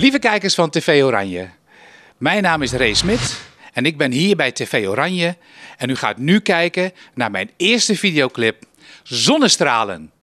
Lieve kijkers van TV Oranje, mijn naam is Ray Smit en ik ben hier bij TV Oranje. En u gaat nu kijken naar mijn eerste videoclip Zonnestralen.